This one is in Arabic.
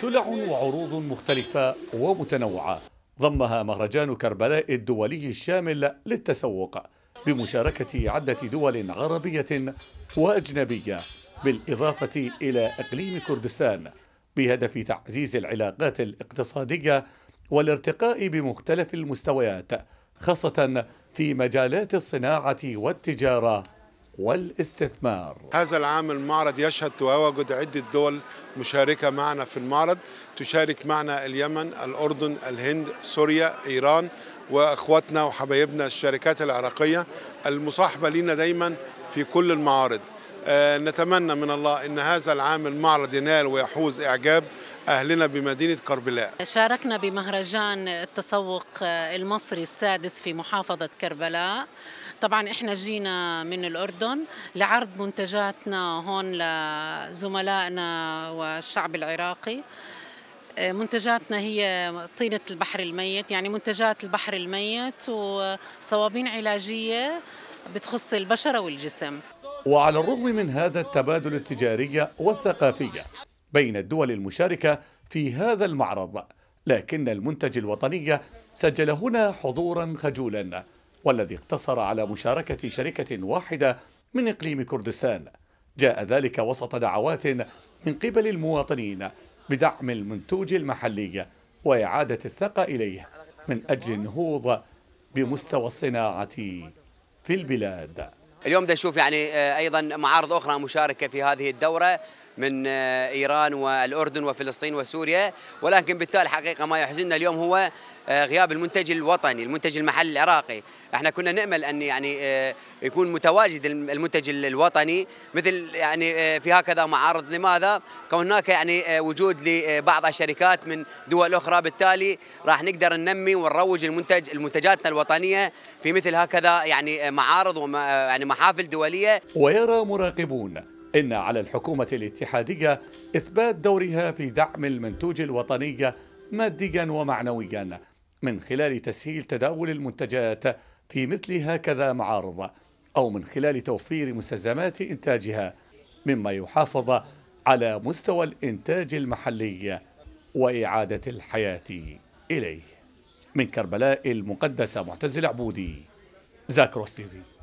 سلع وعروض مختلفة ومتنوعة ضمها مهرجان كربلاء الدولي الشامل للتسوق بمشاركة عدة دول عربية وأجنبية بالإضافة إلى إقليم كردستان بهدف تعزيز العلاقات الاقتصادية والارتقاء بمختلف المستويات خاصة في مجالات الصناعة والتجارة والاستثمار هذا العام المعرض يشهد تواجد عدة دول مشاركة معنا في المعرض تشارك معنا اليمن، الأردن، الهند، سوريا، إيران وأخواتنا وحبايبنا الشركات العراقية المصاحبة لنا دايما في كل المعارض آه، نتمنى من الله أن هذا العام المعرض ينال ويحوز إعجاب أهلنا بمدينة كربلاء شاركنا بمهرجان التسوق المصري السادس في محافظة كربلاء طبعا احنا جينا من الأردن لعرض منتجاتنا هون لزملائنا والشعب العراقي منتجاتنا هي طينة البحر الميت يعني منتجات البحر الميت وصوابين علاجية بتخص البشرة والجسم وعلى الرغم من هذا التبادل التجاري والثقافي بين الدول المشاركة في هذا المعرض لكن المنتج الوطني سجل هنا حضورا خجولا والذي اقتصر على مشاركة شركة واحدة من إقليم كردستان جاء ذلك وسط دعوات من قبل المواطنين بدعم المنتوج المحلي وإعادة الثقة إليه من أجل النهوض بمستوى الصناعة في البلاد اليوم بدنا نشوف يعني آه، ايضا معارض اخرى مشاركه في هذه الدوره من آه، ايران والاردن وفلسطين وسوريا ولكن بالتالي حقيقه ما يحزننا اليوم هو آه، غياب المنتج الوطني المنتج المحلي العراقي احنا كنا نامل ان يعني آه، يكون متواجد المنتج الوطني مثل يعني في هكذا معارض لماذا كون هناك يعني وجود لبعض الشركات من دول اخرى بالتالي راح نقدر ننمي ونروج المنتج المنتجاتنا الوطنيه في مثل هكذا يعني معارض وما يعني محافل دوليه ويرى مراقبون إن على الحكومة الاتحادية إثبات دورها في دعم المنتوج الوطني ماديا ومعنويا من خلال تسهيل تداول المنتجات في مثل هكذا معارض أو من خلال توفير مستلزمات إنتاجها مما يحافظ على مستوى الإنتاج المحلي وإعادة الحياة إليه من كربلاء المقدسة معتز العبودي زاكروس تيفي